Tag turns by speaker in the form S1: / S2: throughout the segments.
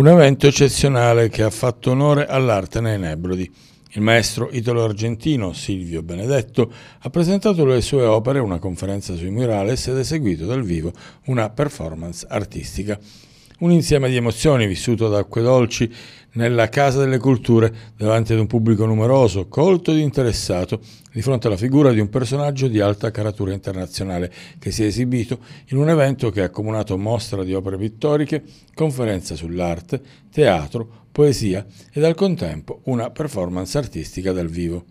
S1: Un evento eccezionale che ha fatto onore all'arte nei Nebrodi. Il maestro italo-argentino Silvio Benedetto ha presentato le sue opere, una conferenza sui murales ed eseguito dal vivo una performance artistica. Un insieme di emozioni vissuto da Acquedolci nella Casa delle Culture, davanti ad un pubblico numeroso, colto ed interessato, di fronte alla figura di un personaggio di alta caratura internazionale che si è esibito in un evento che ha accomunato mostra di opere pittoriche, conferenza sull'arte, teatro, poesia ed al contempo una performance artistica dal vivo.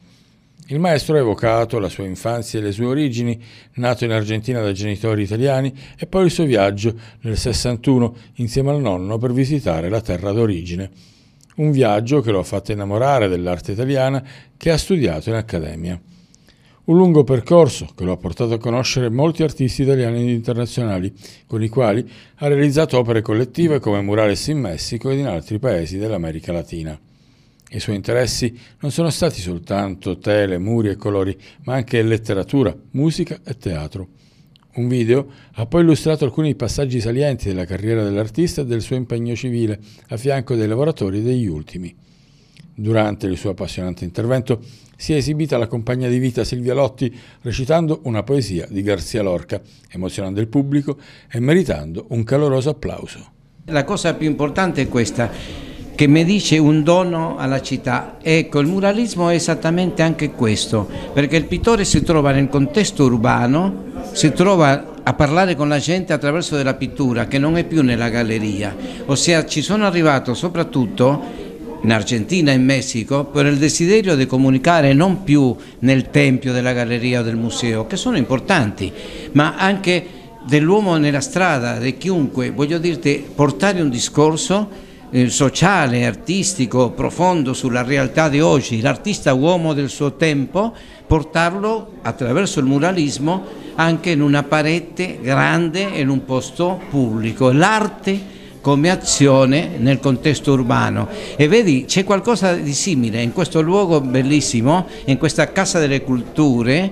S1: Il maestro ha evocato la sua infanzia e le sue origini, nato in Argentina da genitori italiani, e poi il suo viaggio nel 61 insieme al nonno per visitare la terra d'origine. Un viaggio che lo ha fatto innamorare dell'arte italiana che ha studiato in accademia. Un lungo percorso che lo ha portato a conoscere molti artisti italiani ed internazionali, con i quali ha realizzato opere collettive come Murales in Messico ed in altri paesi dell'America Latina. I suoi interessi non sono stati soltanto tele, muri e colori, ma anche letteratura, musica e teatro. Un video ha poi illustrato alcuni passaggi salienti della carriera dell'artista e del suo impegno civile a fianco dei lavoratori degli ultimi. Durante il suo appassionante intervento si è esibita la compagna di vita Silvia Lotti recitando una poesia di Garzia Lorca, emozionando il pubblico e meritando un caloroso applauso.
S2: La cosa più importante è questa, che mi dice un dono alla città. Ecco, il muralismo è esattamente anche questo, perché il pittore si trova nel contesto urbano, si trova a parlare con la gente attraverso della pittura che non è più nella galleria, ossia ci sono arrivato soprattutto in Argentina e in Messico per il desiderio di comunicare non più nel tempio della galleria o del museo, che sono importanti, ma anche dell'uomo nella strada, di chiunque, voglio dirti, portare un discorso eh, sociale, artistico, profondo sulla realtà di oggi, l'artista uomo del suo tempo, portarlo attraverso il muralismo anche in una parete grande e in un posto pubblico. L'arte come azione nel contesto urbano e vedi c'è qualcosa di simile in questo luogo bellissimo, in questa casa delle culture,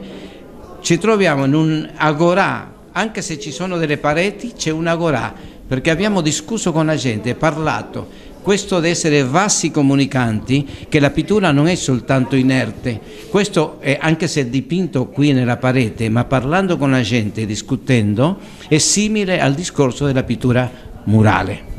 S2: ci troviamo in un agorà, anche se ci sono delle pareti c'è un agorà perché abbiamo discusso con la gente, parlato, questo di essere vassi comunicanti, che la pittura non è soltanto inerte, questo è, anche se è dipinto qui nella parete, ma parlando con la gente, discutendo, è simile al discorso della pittura murale.